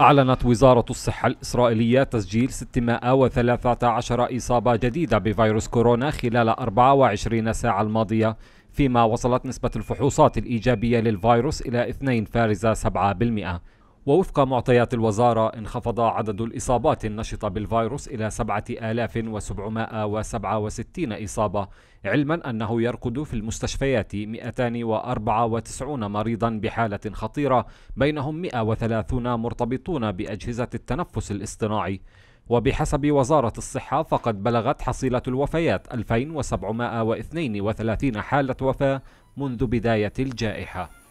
أعلنت وزارة الصحة الإسرائيلية تسجيل 613 إصابة جديدة بفيروس كورونا خلال 24 ساعة الماضية فيما وصلت نسبة الفحوصات الإيجابية للفيروس إلى 2.7% ووفق معطيات الوزارة انخفض عدد الإصابات النشطة بالفيروس إلى 7767 إصابة علما أنه يرقد في المستشفيات 294 مريضا بحالة خطيرة بينهم 130 مرتبطون بأجهزة التنفس الاصطناعي وبحسب وزارة الصحة فقد بلغت حصيلة الوفيات 2732 حالة وفاة منذ بداية الجائحة